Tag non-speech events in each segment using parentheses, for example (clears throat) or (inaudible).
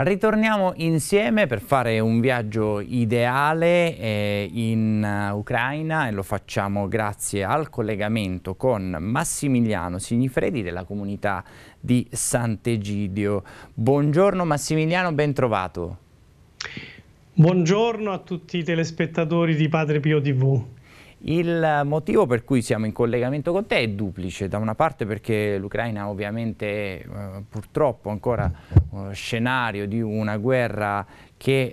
Ritorniamo insieme per fare un viaggio ideale eh, in eh, Ucraina e lo facciamo grazie al collegamento con Massimiliano Signifredi della comunità di Sant'Egidio. Buongiorno Massimiliano, ben trovato. Buongiorno a tutti i telespettatori di Padre Pio TV. Il motivo per cui siamo in collegamento con te è duplice, da una parte perché l'Ucraina ovviamente eh, purtroppo ancora eh, scenario di una guerra che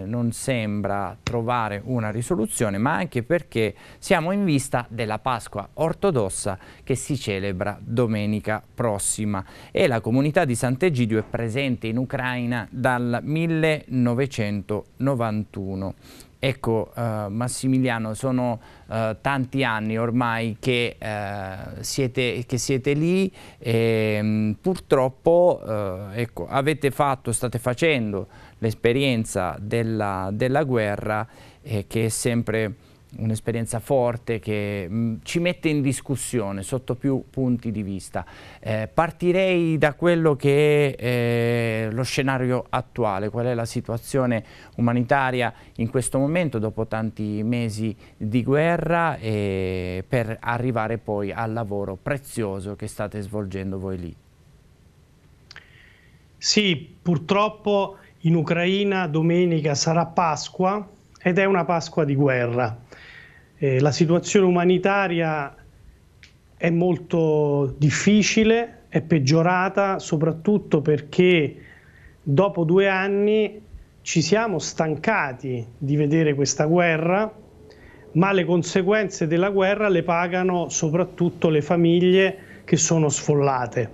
eh, non sembra trovare una risoluzione, ma anche perché siamo in vista della Pasqua ortodossa che si celebra domenica prossima e la comunità di Sant'Egidio è presente in Ucraina dal 1991. Ecco eh, Massimiliano, sono eh, tanti anni ormai che, eh, siete, che siete, lì e mh, mm, purtroppo eh, ecco, avete fatto, state facendo l'esperienza della, della, guerra eh, che è sempre un'esperienza forte che mh, mm, ci mette in discussione sotto più punti di vista. Eh, partirei da quello che è eh, lo scenario attuale, qual è la situazione umanitaria in questo momento dopo tanti mesi di guerra e per arrivare poi al lavoro prezioso che state svolgendo voi lì. Sì, purtroppo in Ucraina domenica sarà Pasqua ed è una Pasqua di guerra eh, la situazione umanitaria è molto difficile, è peggiorata soprattutto perché dopo due anni ci siamo stancati di vedere questa guerra, ma le conseguenze della guerra le pagano soprattutto le famiglie che sono sfollate.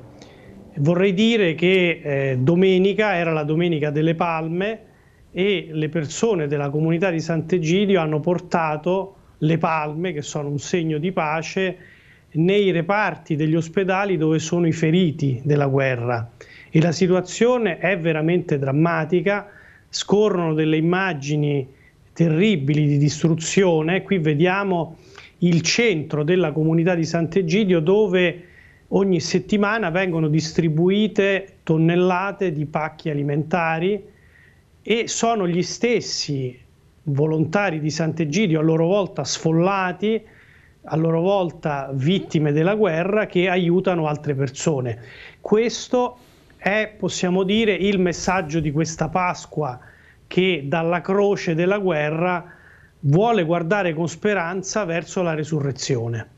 Vorrei dire che eh, domenica era la domenica delle palme e le persone della comunità di Sant'Egidio hanno portato le palme, che sono un segno di pace, nei reparti degli ospedali dove sono i feriti della guerra. E la situazione è veramente drammatica, scorrono delle immagini terribili di distruzione. Qui vediamo il centro della comunità di Sant'Egidio dove ogni settimana vengono distribuite tonnellate di pacchi alimentari e sono gli stessi volontari di Sant'Egidio, a loro volta sfollati, a loro volta vittime della guerra, che aiutano altre persone. Questo è, possiamo dire, il messaggio di questa Pasqua che dalla croce della guerra vuole guardare con speranza verso la resurrezione.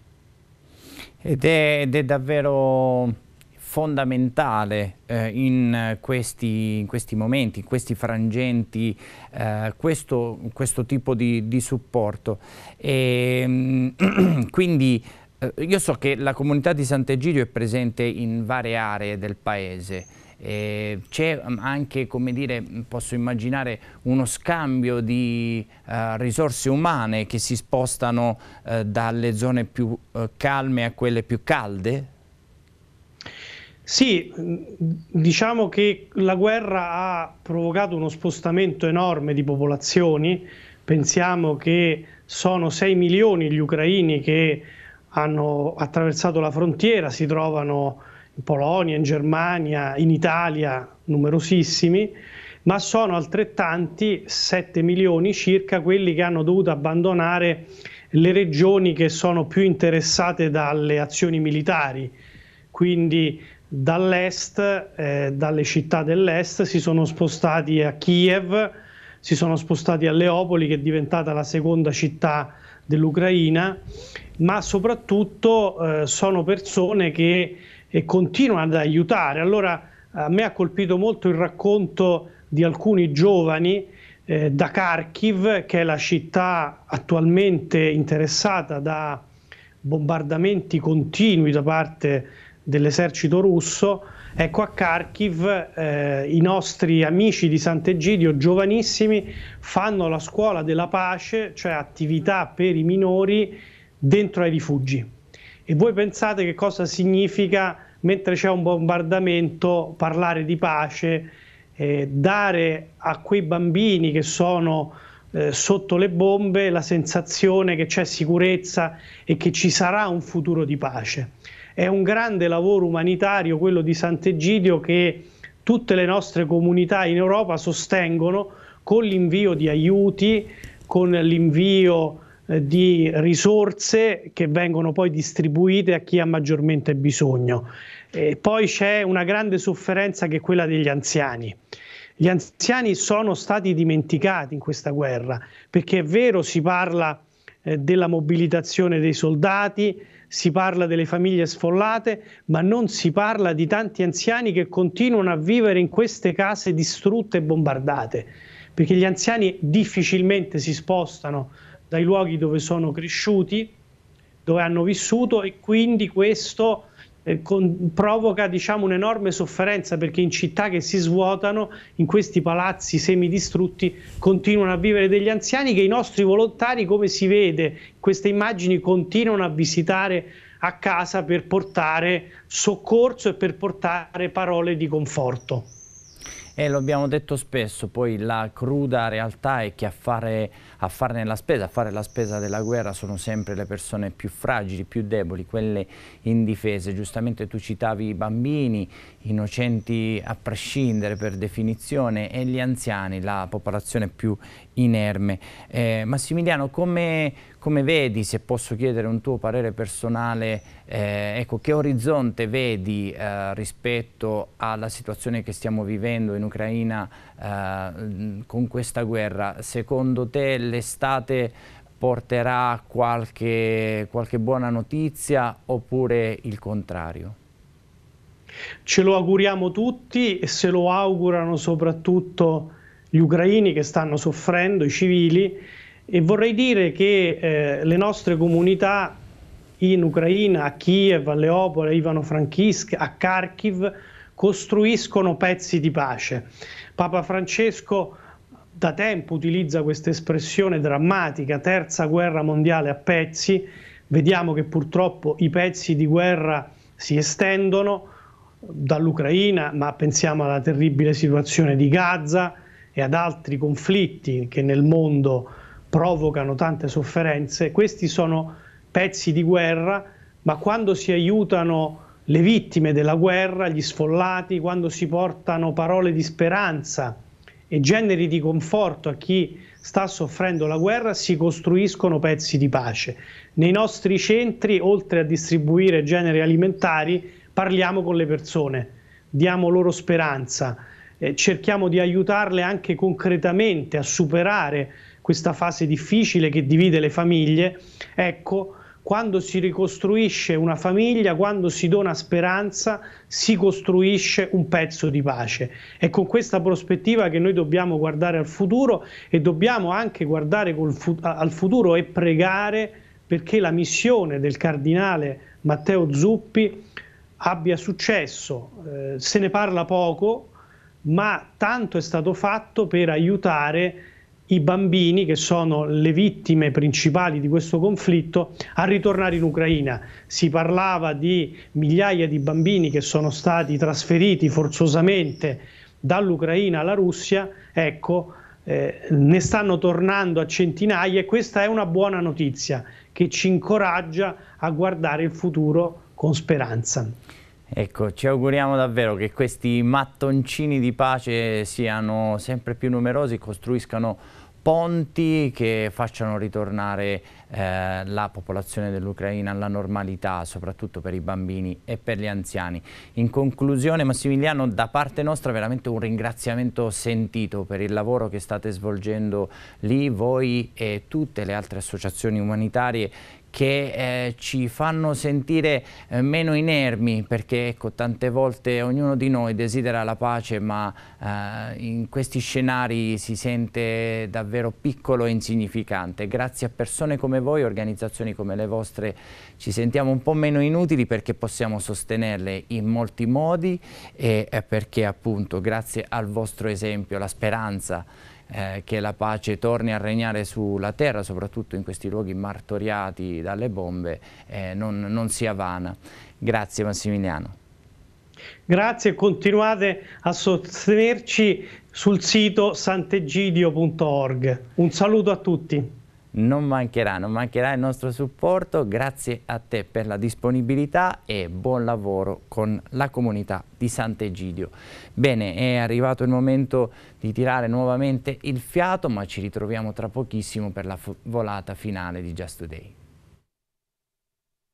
Ed è, ed è davvero fondamentale eh, in, questi, in, questi, momenti, in questi frangenti, eh, questo, questo, tipo di, di supporto. E, ehm, (clears throat) quindi eh, io so che la comunità di Sant'Egidio è presente in varie aree del paese, c'è mm, anche, come dire, mm, posso immaginare uno scambio di uh, risorse umane che si spostano uh, dalle zone più uh, calme a quelle più calde? Sì, diciamo che la guerra ha provocato uno spostamento enorme di popolazioni, pensiamo che sono 6 milioni gli ucraini che hanno attraversato la frontiera, si trovano in Polonia, in Germania, in Italia, numerosissimi, ma sono altrettanti 7 milioni circa quelli che hanno dovuto abbandonare le regioni che sono più interessate dalle azioni militari. Quindi dall'est, eh, dalle città dell'est, si sono spostati a Kiev, si sono spostati a Leopoli che è diventata la seconda città dell'Ucraina, ma soprattutto eh, sono persone che eh, continuano ad aiutare. Allora a me ha colpito molto il racconto di alcuni giovani eh, da Kharkiv, che è la città attualmente interessata da bombardamenti continui da parte dell'esercito russo, ecco a Kharkiv eh, i nostri amici di Sant'Egidio, giovanissimi, fanno la scuola della pace, cioè attività per i minori dentro ai rifugi. E voi pensate che cosa significa mentre c'è un bombardamento parlare di pace, eh, dare a quei bambini che sono eh, sotto le bombe la sensazione che c'è sicurezza e che ci sarà un futuro di pace. È un grande lavoro umanitario quello di Sant'Egidio che tutte le nostre comunità in Europa sostengono con l'invio di aiuti, con l'invio eh, di risorse che vengono poi distribuite a chi ha maggiormente bisogno. E poi c'è una grande sofferenza che è quella degli anziani. Gli anziani sono stati dimenticati in questa guerra, perché è vero si parla eh, della mobilitazione dei soldati, si parla delle famiglie sfollate, ma non si parla di tanti anziani che continuano a vivere in queste case distrutte e bombardate, perché gli anziani difficilmente si spostano dai luoghi dove sono cresciuti, dove hanno vissuto e quindi questo eh, con, provoca diciamo, un'enorme sofferenza perché in città che si svuotano, in questi palazzi semidistrutti, continuano a vivere degli anziani che i nostri volontari, come si vede in queste immagini, continuano a visitare a casa per portare soccorso e per portare parole di conforto. E lo abbiamo detto spesso, poi la cruda realtà è che a, fare, a farne la spesa, a fare la spesa della guerra sono sempre le persone più fragili, più deboli, quelle indifese. Giustamente tu citavi i bambini, innocenti a prescindere per definizione, e gli anziani, la popolazione più inerme. Eh, Massimiliano, come, come, vedi, se posso chiedere un tuo parere personale, eh, ecco, che orizzonte vedi eh, rispetto alla situazione che stiamo vivendo in Ucraina eh, con questa guerra? Secondo te l'estate porterà qualche, qualche buona notizia oppure il contrario? Ce lo auguriamo tutti e se lo augurano soprattutto gli ucraini che stanno soffrendo, i civili, e vorrei dire che eh, le nostre comunità in Ucraina, a Kiev, a Leopole, a Ivano-Frankivsk, a Kharkiv, costruiscono pezzi di pace. Papa Francesco da tempo utilizza questa espressione drammatica, terza guerra mondiale a pezzi, vediamo che purtroppo i pezzi di guerra si estendono dall'Ucraina, ma pensiamo alla terribile situazione di Gaza, e ad altri conflitti che nel mondo provocano tante sofferenze, questi sono pezzi di guerra, ma quando si aiutano le vittime della guerra, gli sfollati, quando si portano parole di speranza e generi di conforto a chi sta soffrendo la guerra, si costruiscono pezzi di pace. Nei nostri centri, oltre a distribuire generi alimentari, parliamo con le persone, diamo loro speranza eh, cerchiamo di aiutarle anche concretamente a superare questa fase difficile che divide le famiglie, ecco, quando si ricostruisce una famiglia, quando si dona speranza, si costruisce un pezzo di pace. È con questa prospettiva che noi dobbiamo guardare al futuro e dobbiamo anche guardare fu al futuro e pregare perché la missione del cardinale Matteo Zuppi abbia successo. Eh, se ne parla poco, ma tanto è stato fatto per aiutare i bambini che sono le vittime principali di questo conflitto a ritornare in Ucraina. Si parlava di migliaia di bambini che sono stati trasferiti forzosamente dall'Ucraina alla Russia, ecco, eh, ne stanno tornando a centinaia e questa è una buona notizia che ci incoraggia a guardare il futuro con speranza. Ecco, ci auguriamo davvero che questi mattoncini di pace siano sempre più numerosi, costruiscano ponti che facciano ritornare eh, la popolazione dell'Ucraina alla normalità, soprattutto per i bambini e per gli anziani. In conclusione Massimiliano, da parte nostra veramente un ringraziamento sentito per il lavoro che state svolgendo lì, voi e tutte le altre associazioni umanitarie che eh, ci fanno sentire eh, meno inermi perché ecco, tante volte ognuno di noi desidera la pace ma eh, in questi scenari si sente davvero piccolo e insignificante. Grazie a persone come voi, organizzazioni come le vostre, ci sentiamo un po' meno inutili perché possiamo sostenerle in molti modi e eh, perché appunto grazie al vostro esempio, la speranza eh, che la pace torni a regnare sulla terra, soprattutto in questi luoghi martoriati dalle bombe, eh, non, non sia vana. Grazie Massimiliano. Grazie, continuate a sostenerci sul sito santegidio.org. Un saluto a tutti non mancherà, non mancherà il nostro supporto, grazie a te per la disponibilità e buon lavoro con la comunità di Sant'Egidio. Bene, è arrivato il momento di tirare nuovamente il fiato, ma ci ritroviamo tra pochissimo per la volata finale di Just Today.